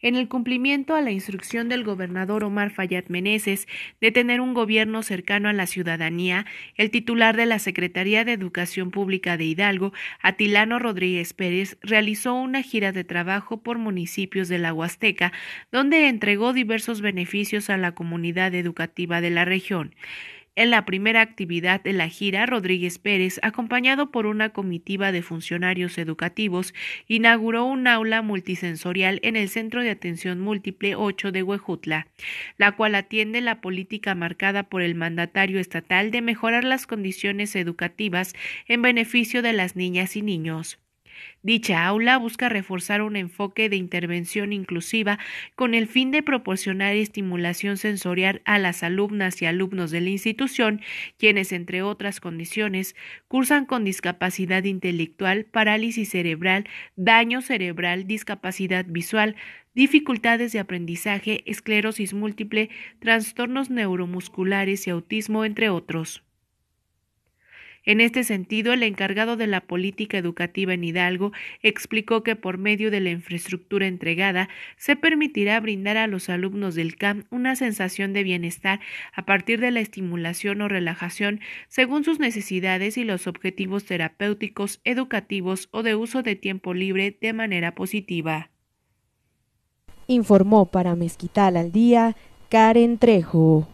en el cumplimiento a la instrucción del gobernador Omar Fayad Meneses de tener un gobierno cercano a la ciudadanía, el titular de la Secretaría de Educación Pública de Hidalgo, Atilano Rodríguez Pérez, realizó una gira de trabajo por municipios de la Huasteca, donde entregó diversos beneficios a la comunidad educativa de la región. En la primera actividad de la gira, Rodríguez Pérez, acompañado por una comitiva de funcionarios educativos, inauguró un aula multisensorial en el Centro de Atención Múltiple 8 de Huejutla, la cual atiende la política marcada por el mandatario estatal de mejorar las condiciones educativas en beneficio de las niñas y niños. Dicha aula busca reforzar un enfoque de intervención inclusiva con el fin de proporcionar estimulación sensorial a las alumnas y alumnos de la institución, quienes, entre otras condiciones, cursan con discapacidad intelectual, parálisis cerebral, daño cerebral, discapacidad visual, dificultades de aprendizaje, esclerosis múltiple, trastornos neuromusculares y autismo, entre otros. En este sentido, el encargado de la política educativa en Hidalgo explicó que por medio de la infraestructura entregada se permitirá brindar a los alumnos del CAM una sensación de bienestar a partir de la estimulación o relajación según sus necesidades y los objetivos terapéuticos, educativos o de uso de tiempo libre de manera positiva. Informó para Mezquital al Día Karen Trejo.